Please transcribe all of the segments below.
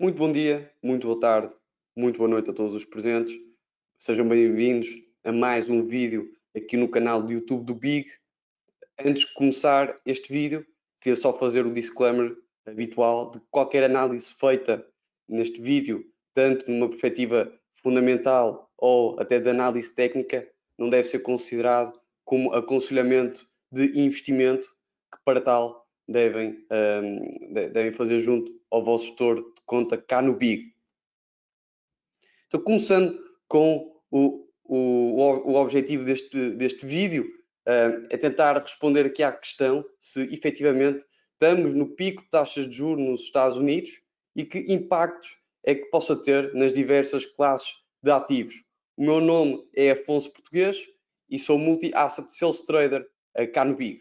Muito bom dia, muito boa tarde, muito boa noite a todos os presentes. Sejam bem-vindos a mais um vídeo aqui no canal do YouTube do Big. Antes de começar este vídeo, queria só fazer o disclaimer habitual de qualquer análise feita neste vídeo, tanto numa perspectiva fundamental ou até de análise técnica, não deve ser considerado como aconselhamento de investimento, que para tal devem, um, devem fazer junto ao vosso gestor de conta cá no BIG. Então, começando com o, o, o objetivo deste, deste vídeo, um, é tentar responder aqui à questão se efetivamente estamos no pico de taxas de juros nos Estados Unidos e que impactos é que possa ter nas diversas classes de ativos. O meu nome é Afonso Português e sou multi-asset sales trader eh, cá no BIG.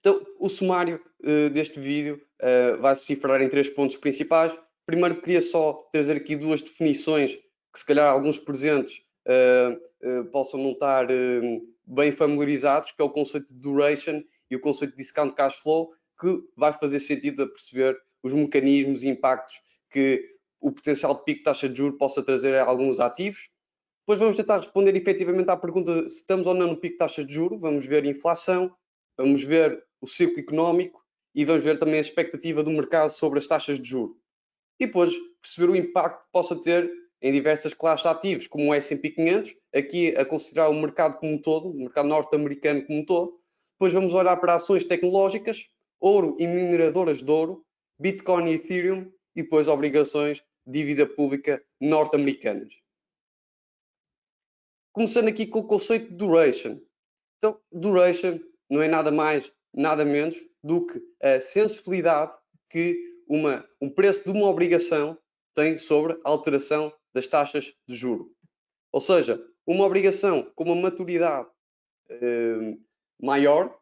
Então, o sumário uh, deste vídeo uh, vai se cifrar em três pontos principais. Primeiro, queria só trazer aqui duas definições que, se calhar, alguns presentes uh, possam não estar bem familiarizados, que é o conceito de duration e o conceito de discount cash flow, que vai fazer sentido a perceber os mecanismos e impactos que o potencial de pico de taxa de juros possa trazer a alguns ativos. Depois vamos tentar responder efetivamente à pergunta se estamos ou não no pico de taxa de juros, vamos ver inflação, vamos ver o ciclo económico e vamos ver também a expectativa do mercado sobre as taxas de juro. E depois perceber o impacto que possa ter em diversas classes de ativos, como o S&P 500, aqui a considerar o mercado como um todo, o mercado norte-americano como um todo. Depois vamos olhar para ações tecnológicas, ouro e mineradoras de ouro, Bitcoin e Ethereum e depois obrigações de dívida pública norte-americanas. Começando aqui com o conceito de duration. Então, duration não é nada mais nada menos do que a sensibilidade que uma, um preço de uma obrigação tem sobre a alteração das taxas de juro. Ou seja, uma obrigação com uma maturidade eh, maior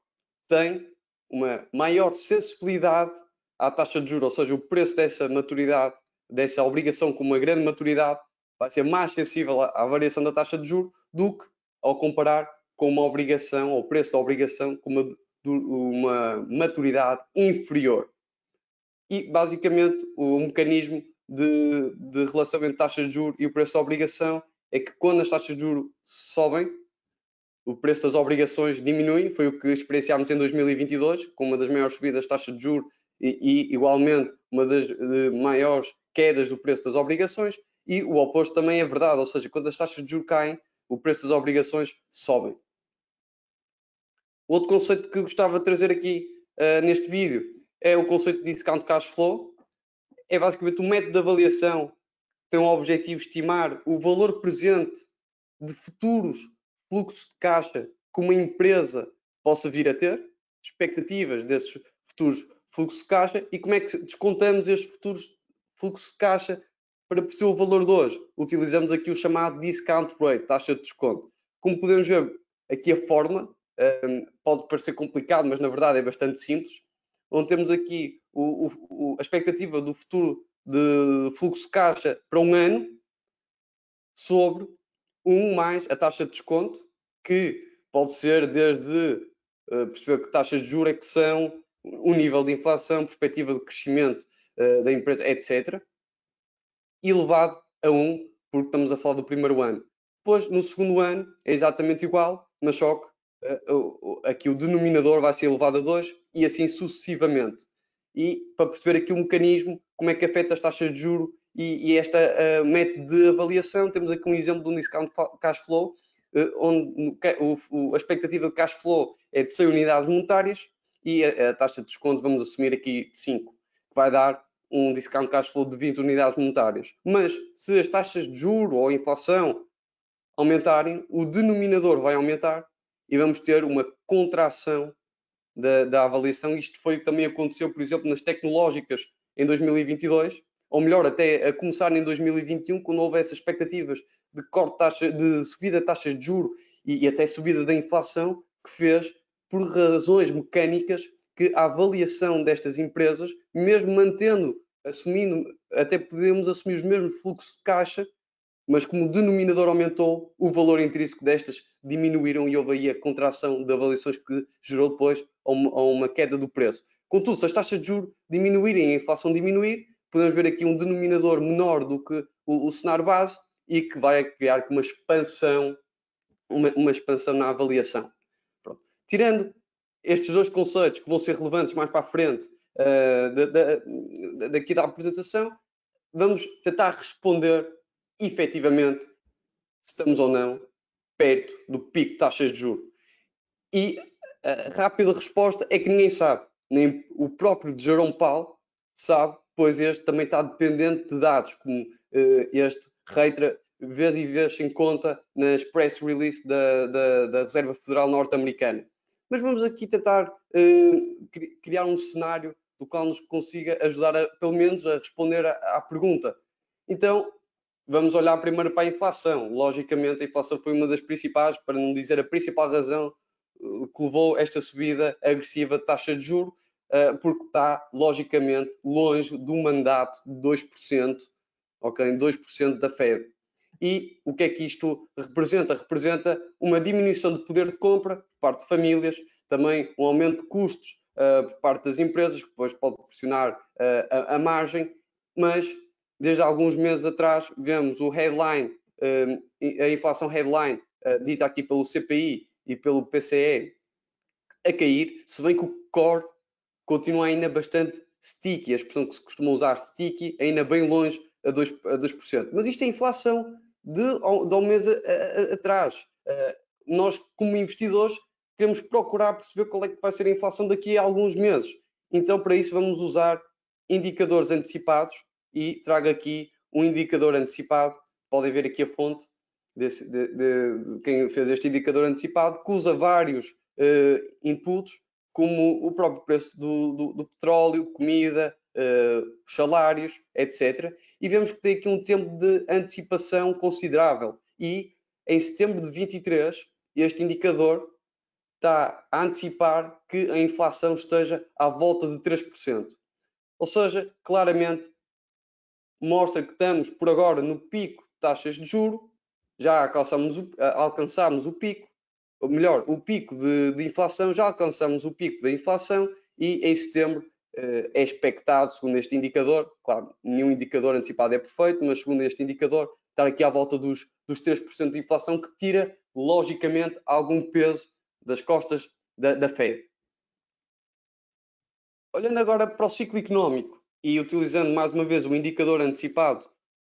tem uma maior sensibilidade à taxa de juros, ou seja, o preço dessa maturidade, dessa obrigação com uma grande maturidade, vai ser mais sensível à variação da taxa de juros do que ao comparar com uma obrigação, ou preço da obrigação com uma uma maturidade inferior. E, basicamente, o mecanismo de, de relação entre taxa de juros e o preço da obrigação é que quando as taxas de juros sobem, o preço das obrigações diminui, foi o que experienciámos em 2022, com uma das maiores subidas de taxa de juros e, e igualmente, uma das eh, maiores quedas do preço das obrigações, e o oposto também é verdade, ou seja, quando as taxas de juros caem, o preço das obrigações sobem Outro conceito que gostava de trazer aqui uh, neste vídeo é o conceito de discount cash flow. É basicamente um método de avaliação que tem o objetivo de estimar o valor presente de futuros fluxos de caixa que uma empresa possa vir a ter, expectativas desses futuros fluxos de caixa e como é que descontamos estes futuros fluxos de caixa para perceber o valor de hoje. Utilizamos aqui o chamado discount rate, taxa de desconto. Como podemos ver, aqui a fórmula um, pode parecer complicado, mas na verdade é bastante simples, onde então, temos aqui o, o, o, a expectativa do futuro de fluxo de caixa para um ano sobre 1 mais a taxa de desconto, que pode ser desde uh, perceber que taxas de juros é que são, o nível de inflação, perspectiva de crescimento uh, da empresa, etc. elevado a 1, porque estamos a falar do primeiro ano. Depois, no segundo ano, é exatamente igual, mas só que eh, aqui o denominador vai ser elevado a 2 e assim sucessivamente. E para perceber aqui o mecanismo, como é que afeta as taxas de juro e, e esta uh, método de avaliação, temos aqui um exemplo de um discount cash flow, uh, onde o, o, a expectativa de cash flow é de 100 unidades monetárias e a, a taxa de desconto, vamos assumir aqui de 5, que vai dar um discount cash flow de 20 unidades monetárias. Mas se as taxas de juro ou inflação aumentarem, o denominador vai aumentar e vamos ter uma contração da, da avaliação. Isto foi também aconteceu, por exemplo, nas tecnológicas em 2022, ou melhor, até a começar em 2021, quando houve essas expectativas de, corte taxa, de subida de taxas de juro e, e até subida da inflação, que fez, por razões mecânicas, que a avaliação destas empresas, mesmo mantendo, assumindo, até podemos assumir os mesmos fluxos de caixa, mas como o denominador aumentou, o valor intrínseco destas diminuíram e houve aí a contração de avaliações que gerou depois a uma, queda do preço. Contudo, se as taxas de juros diminuírem e a inflação diminuir, podemos ver aqui um denominador menor do que o, o cenário base e que vai criar uma expansão, uma, uma expansão na avaliação. Pronto. Tirando estes dois conceitos que vão ser relevantes mais para a frente uh, da, da, daqui da apresentação, vamos tentar responder efetivamente se estamos ou não perto do pico de taxas de juros. E a rápida resposta é que ninguém sabe. Nem o próprio Jerome Powell sabe, pois este também está dependente de dados, como uh, este reitera vez e vez em conta na press release da, da, da Reserva Federal Norte-Americana. Mas vamos aqui tentar uh, criar um cenário do qual nos consiga ajudar, a, pelo menos, a responder à, à pergunta. Então, vamos olhar primeiro para a inflação. Logicamente, a inflação foi uma das principais, para não dizer a principal razão eh, que levou esta subida agressiva de taxa de juro, eh, porque está logicamente longe do mandato de 2%, ok, 2% da Fed. E o que é que isto representa? Representa uma diminuição de poder de compra por parte de famílias, também um aumento de custos eh, por parte das empresas, que depois pode pressionar a margem, mas desde alguns meses atrás vemos o headline, hum, a inflação headline, eh, dita aqui pelo CPI e pelo PCE, a cair, se bem que o core continua ainda bastante sticky, a expressão que se costuma usar, sticky, ainda bem longe a 2%. A 2%. Mas isto é inflação de, de um mês a, a, atrás. Eh, nós, como investidores, queremos procurar perceber qual é que vai ser a inflação daqui a alguns meses. Então, para isso, vamos usar indicadores antecipados e trago aqui um indicador antecipado. Podem ver aqui a fonte desse, de, de, de, quem fez este indicador antecipado, que usa vários uh, inputs, como o próprio preço do, do, do petróleo, comida, uh, salários, etc. E vemos que tem aqui um tempo de antecipação considerável. E em setembro de 23, este indicador está a antecipar que a inflação esteja à volta de 3%. Ou seja, claramente mostra que estamos por agora no pico de taxas de juro, já alcançamos o, alcançamos o pico, ou melhor, o pico de, de, inflação, já alcançamos o pico da inflação e em setembro eh, é expectado, segundo este indicador, claro, nenhum indicador antecipado é perfeito, mas segundo este indicador, estar aqui à volta dos, dos 3% de inflação que tira, logicamente, algum peso das costas da, da Fed. Olhando agora para o ciclo económico, e utilizando mais uma vez o indicador antecipado,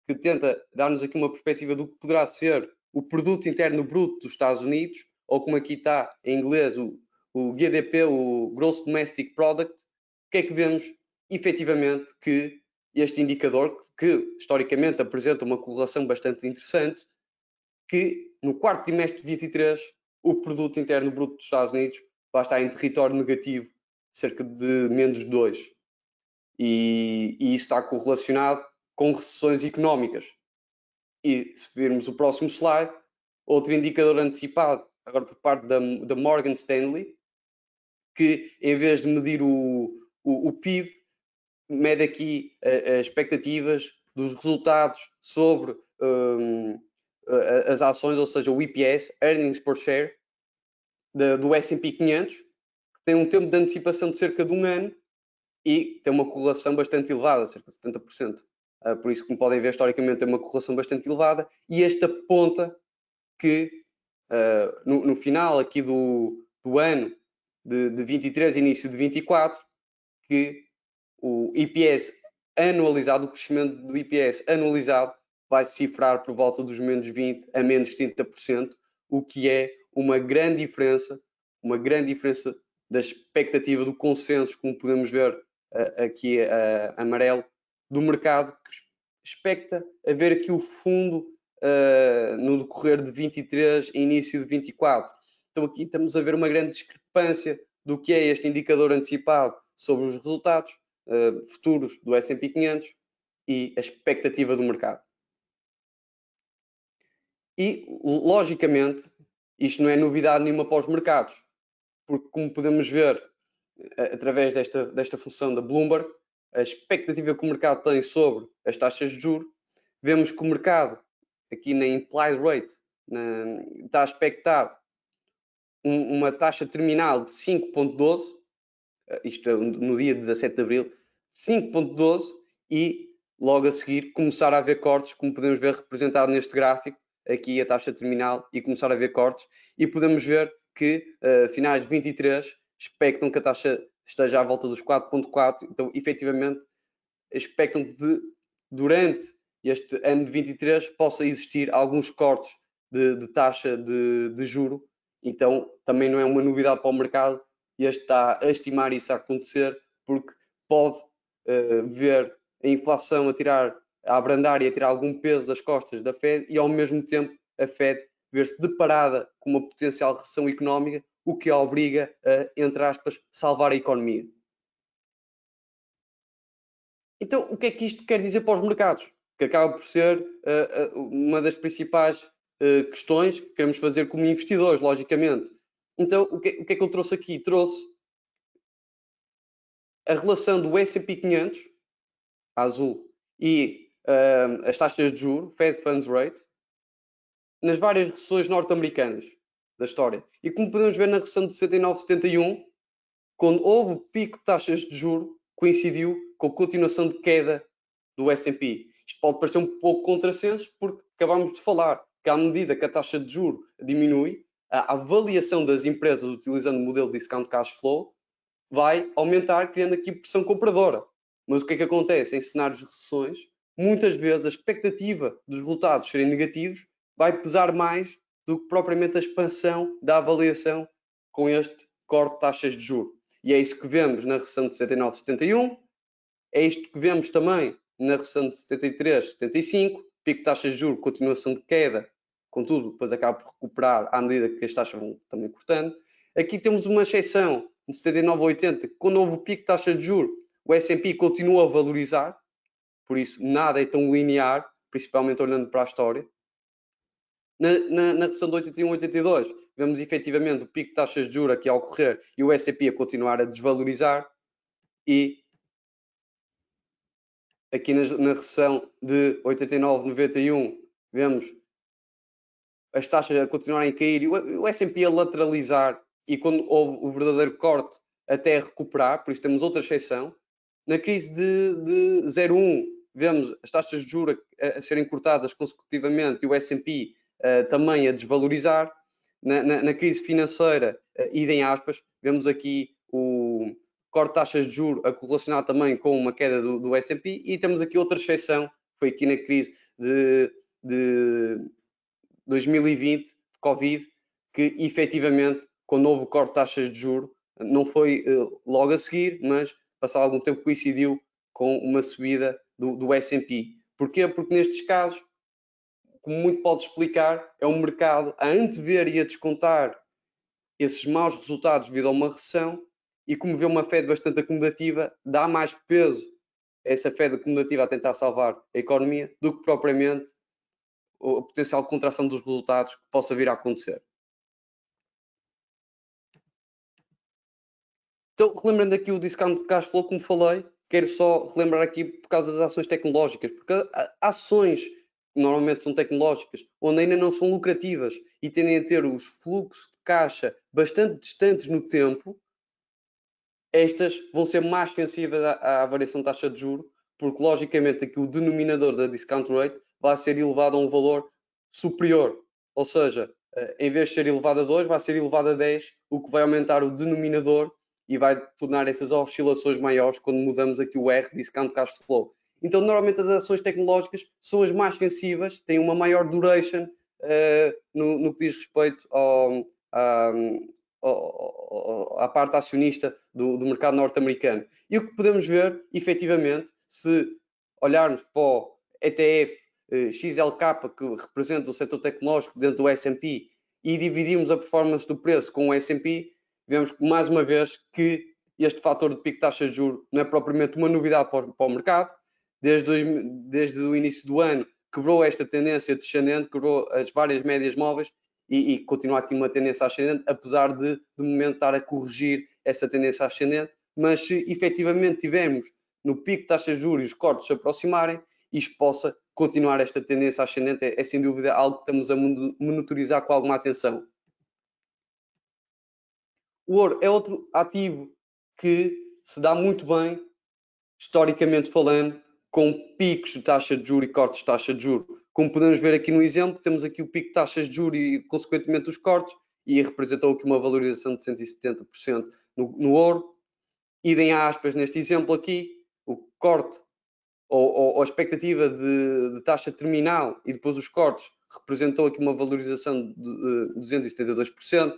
que tenta dar-nos aqui uma perspectiva do que poderá ser o produto interno bruto dos Estados Unidos, ou como aqui está em inglês o, o GDP, o Gross Domestic Product, o que é que vemos efetivamente que este indicador, que historicamente apresenta uma correlação bastante interessante, que no quarto trimestre de 23 o produto interno bruto dos Estados Unidos vai estar em território negativo, cerca de menos 2. E, e isso está correlacionado com recessões económicas. E se virmos o próximo slide, outro indicador antecipado, agora por parte da, da Morgan Stanley, que em vez de medir o, o, o PIB, mede aqui as expectativas dos resultados sobre um, as ações, ou seja, o EPS, Earnings Per Share, da, do S&P 500, que tem um tempo de antecipação de cerca de um ano e tem uma correlação bastante elevada, cerca de 70%. Uh, ah, por isso, como podem ver, historicamente tem uma correlação bastante elevada e esta aponta que uh, no, no, final aqui do, do ano de, de 23, início de 24, que o IPS anualizado, o crescimento do IPS anualizado vai cifrar por volta dos menos 20 a menos 30%, o que é uma grande diferença, uma grande diferença da expectativa do consenso, como podemos ver aqui amarelo, do mercado que expecta haver aqui o fundo no decorrer de 23 e início de 24. Então aqui estamos a ver uma grande discrepância do que é este indicador antecipado sobre os resultados futuros do S&P 500 e a expectativa do mercado. E, logicamente, isto não é novidade nenhuma para os mercados, porque, como podemos ver, através desta, desta função da Bloomberg, a expectativa que o mercado tem sobre as taxas de juros, vemos que o mercado, aqui na implied rate, na, está a expectar um, uma taxa terminal de 5.12, eh, isto é no dia 17 de abril, 5.12 e logo a seguir começar a haver cortes, como podemos ver representado neste gráfico, aqui a taxa terminal e começar a haver cortes e podemos ver que uh, finais de 23 expectam que a taxa esteja à volta dos 4,4, então efetivamente expectam que durante este ano de 23 possa existir alguns cortes de, de taxa de, de juro, então também não é uma novidade para o mercado e está a estimar isso a acontecer, porque pode uh, ver a inflação a tirar, a abrandar e a tirar algum peso das costas da Fed e ao mesmo tempo a Fed ver-se deparada com uma potencial recessão económica o que a obriga a, entre aspas, salvar a economia. Então, o que é que isto quer dizer para os mercados? Que acaba por ser uh, uh, uma das principais uh, questões que queremos fazer como investidores, logicamente. Então, o que, o que é que eu trouxe aqui? Trouxe a relação do S&P 500, azul, e as taxas de juros, Fed Funds Rate, nas várias recessões norte-americanas da história. E como podemos ver na recessão de 69-71, quando houve o pico de taxas de juro, coincidiu com a continuação de queda do S&P. Isto pode parecer um pouco contrassenso, porque acabamos de falar que à medida que a taxa de juro diminui, a avaliação das empresas utilizando o modelo de discount cash flow vai aumentar, criando aqui pressão compradora. Mas o que é que acontece em cenários de recessões? Muitas vezes a expectativa dos resultados serem negativos vai pesar mais do que propriamente a expansão da avaliação com este corte de taxas de juros. E é isso que vemos na recessão de 79-71, é isto que vemos também na recessão de 73-75, pico de taxas de juros, continuação de queda, contudo, depois acaba por recuperar à medida que as taxas vão também cortando. Aqui temos uma exceção de 79-80, quando houve o pico de taxa de juros, o S&P continua a valorizar, por isso nada é tão linear, principalmente olhando para a história. Na, na, na de 81 82, vemos efetivamente o pico de taxas de juros aqui a ocorrer e o S&P a continuar a desvalorizar e aqui na, na recessão de 89, 91, vemos as taxas a continuarem a cair e o, o S&P a lateralizar e quando houve o verdadeiro corte até recuperar, por isso temos outra exceção. Na crise de, de 01, vemos as taxas de juros a, a serem cortadas consecutivamente e o S&P eh, também a desvalorizar. Na, na, na crise financeira, uh, eh, idem aspas, vemos aqui o corte de taxas de juros a correlacionar também com uma queda do, do S&P e temos aqui outra exceção, foi aqui na crise de, de 2020, de Covid, que efetivamente, com o novo corte de taxas de juros, não foi uh, logo a seguir, mas passado algum tempo coincidiu com uma subida do, do S&P. Porquê? Porque nestes casos como muito pode explicar, é o um mercado a antever e a descontar esses maus resultados devido a uma recessão e como vê uma Fed bastante acomodativa, dá mais peso a essa Fed acomodativa a tentar salvar a economia do que propriamente a potencial contração dos resultados que possa vir a acontecer. Então, relembrando aqui o discount de cash flow, como falei, quero só relembrar aqui por causa das ações tecnológicas, porque ações normalmente são tecnológicas, onde ainda não são lucrativas e tendem a ter os fluxos de caixa bastante distantes no tempo, estas vão ser mais sensíveis à, à variação de taxa de juro, porque logicamente aqui o denominador da discount rate vai ser elevado a um valor superior, ou seja, eh, em vez de ser elevado a 2, vai ser elevado a 10, o que vai aumentar o denominador e vai tornar essas oscilações maiores quando mudamos aqui o R, discount cash flow. Então, normalmente as ações tecnológicas são as mais sensíveis, têm uma maior duration uh, no, no, que diz respeito ao, à, à parte acionista do, do mercado norte-americano. E o que podemos ver, efetivamente, se olharmos para o ETF uh, eh, XLK, que representa o setor tecnológico dentro do S&P, e dividimos a performance do preço com o S&P, vemos mais uma vez que este fator de pico de taxa de juros não é propriamente uma novidade para o, para o mercado, desde, desde o início do ano, quebrou esta tendência descendente, quebrou as várias médias móveis e, e continua aqui uma tendência ascendente, apesar de, de momento, estar a corrigir essa tendência ascendente. Mas se efetivamente tivermos no pico de taxas de juros os cortes se aproximarem, isto possa continuar esta tendência ascendente, é, é sem dúvida algo que estamos a monitorizar com alguma atenção. O ouro é outro ativo que se dá muito bem, historicamente falando, com picos de taxa de juro e cortes de taxa de juro. Como podemos ver aqui no exemplo, temos aqui o pico de taxas de juro e, consequentemente, os cortes, e representou aqui uma valorização de 170% no, no ouro. Idem aspas neste exemplo aqui, o corte ou, ou, ou a expectativa de, de, taxa terminal e depois os cortes representou aqui uma valorização de, de 272%.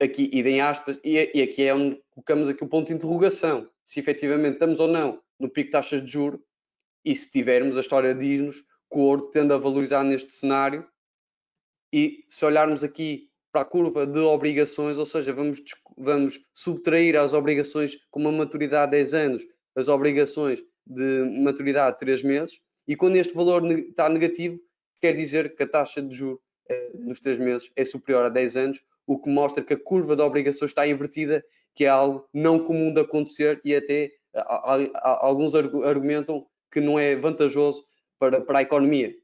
Aqui, idem aspas, e, e aqui é onde colocamos aqui o ponto de interrogação, se efetivamente estamos ou não no pico de taxas de juro e se tivermos, a história diz-nos que o ouro tende a valorizar neste cenário e se olharmos aqui para a curva de obrigações, ou seja, vamos, vamos subtrair as obrigações com uma maturidade de 10 anos, as obrigações de maturidade de 3 meses, e quando este valor está negativo, quer dizer que a taxa de juro eh, nos 3 meses é superior a 10 anos, o que mostra que a curva de obrigações está invertida, que é algo não comum de acontecer e até alguns argumentam que não é vantajoso para, para a economia.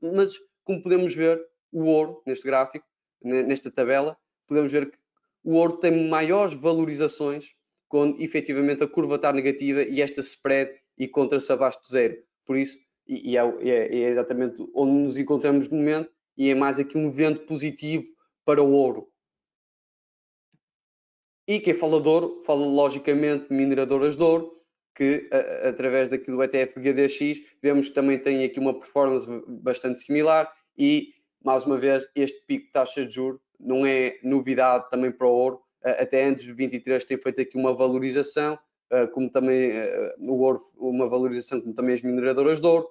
Mas, como podemos ver, o ouro, neste gráfico, nesta tabela, podemos ver que o ouro tem maiores valorizações quando efetivamente a curva está negativa e esta spread e contra-se abaixo de zero. Por isso, e é, é, é exatamente onde nos encontramos no momento, e é mais aqui um vento positivo para o ouro. E quem fala de ouro, fala logicamente de mineradoras de ouro, que a, através daqui do ETF GDX, vemos que também tem aqui uma performance bastante similar e, mais uma vez, este pico de taxa de juros não é novidade também para o ouro, até antes de 23 tem feito aqui uma valorização, como também o ouro, uma valorização como também as mineradoras de ouro,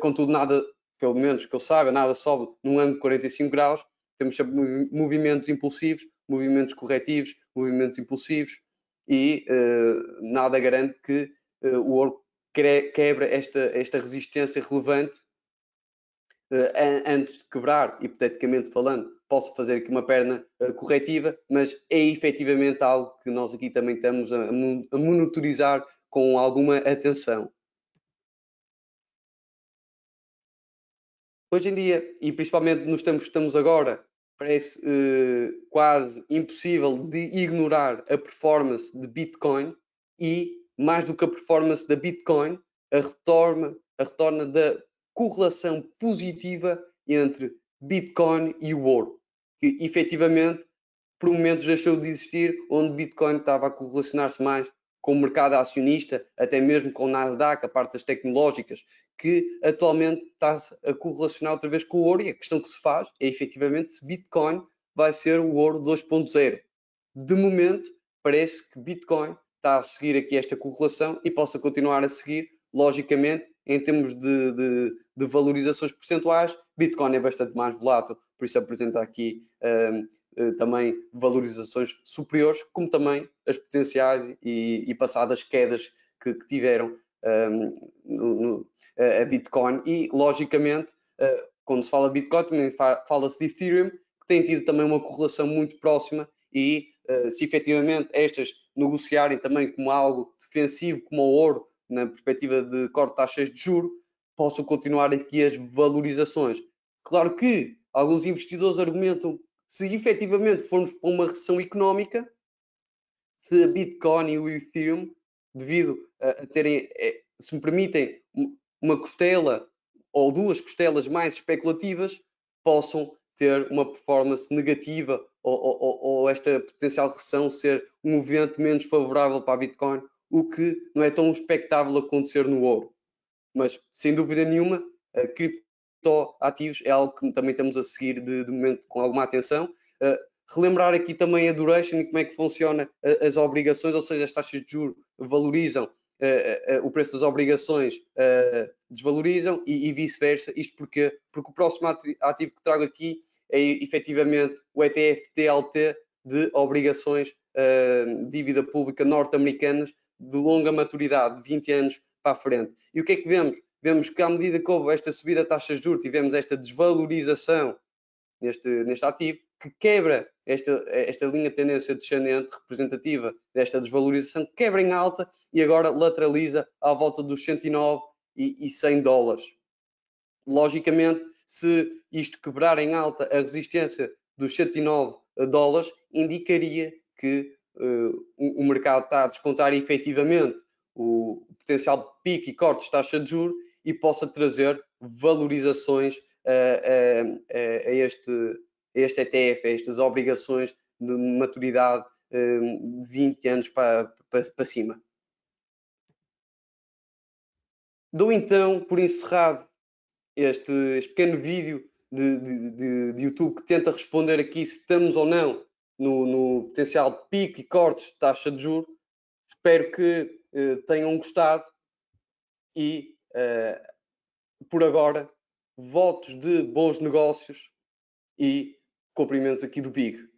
contudo nada, pelo menos que eu saiba, nada sobe num ângulo de 45 graus, temos sempre movimentos impulsivos, movimentos corretivos, movimentos impulsivos e uh, nada garante que uh, o ouro quebra esta, esta resistência relevante eh, antes de quebrar, hipoteticamente falando, posso fazer aqui uma perna corretiva, mas é efetivamente algo que nós aqui também estamos a, a monitorizar com alguma atenção. Hoje em dia, e principalmente nos tempos que estamos agora, parece uh, quase impossível de ignorar a performance de Bitcoin e, mais do que a performance da Bitcoin, a retorna, a retorna da correlação positiva entre Bitcoin e o ouro, que efetivamente por momentos deixou de existir, onde Bitcoin estava a correlacionar-se mais com o mercado acionista, até mesmo com o Nasdaq, a parte das tecnológicas, que atualmente está a correlacionar outra vez com o ouro e a questão que se faz é efetivamente se Bitcoin vai ser o ouro 2.0. De momento, parece que Bitcoin está a seguir aqui esta correlação e possa continuar a seguir, logicamente, em termos de, de, de valorizações percentuais, Bitcoin é bastante mais volátil, por isso apresenta aqui um, eh, também valorizações superiores, como também as potenciais e, e passadas quedas que, que tiveram um, no, no, a Bitcoin e, logicamente, uh, quando se fala de Bitcoin, também fala-se de Ethereum, que tem tido também uma correlação muito próxima e uh, se efetivamente estas negociarem também como algo defensivo, como o ouro, na perspectiva de corte de taxas de juro, possam continuar aqui as valorizações. Claro que alguns investidores argumentam se efetivamente formos para uma recessão económica, se a Bitcoin e o Ethereum devido a, terem, eh, se me permitem, uma costela ou duas costelas mais especulativas, possam ter uma performance negativa ou, ou, ou, esta potencial recessão ser um evento menos favorável para a Bitcoin, o que não é tão expectável acontecer no ouro. Mas, sem dúvida nenhuma, criptoativos é algo que também estamos a seguir de, de momento com alguma atenção. Uh, relembrar aqui também a duration e como é que funciona eh, as obrigações, ou seja, as taxas de juros valorizam eh, eh, eh, o preço das obrigações, desvalorizam e, vice-versa. Isto porque, porque o próximo ativo que trago aqui é efetivamente o ETF-TLT de obrigações dívida pública norte-americanas de longa maturidade, de 20 anos para a frente. E o que é que vemos? Vemos que à medida que houve esta subida da taxa de juros, tivemos esta desvalorização neste, neste ativo, que quebra esta, esta linha de tendência descendente representativa desta desvalorização quebra em alta e agora lateraliza à volta dos 109 e, e 100 dólares. Logicamente, se isto quebrar em alta a resistência dos 109 dólares, indicaria que uh, o mercado está a descontar efetivamente o potencial de pico e corte de taxa de juros e possa trazer valorizações a, este, este ETF, é estas obrigações de maturidade de hum, 20 anos para, para, para cima. Dou então por encerrado este, este pequeno vídeo de, de, de, YouTube que tenta responder aqui se estamos ou não no, no potencial de pico e cortes de taxa de juro. Espero que eh, tenham gostado e eh, por agora votos de bons negócios e cumprimentos aqui do Big.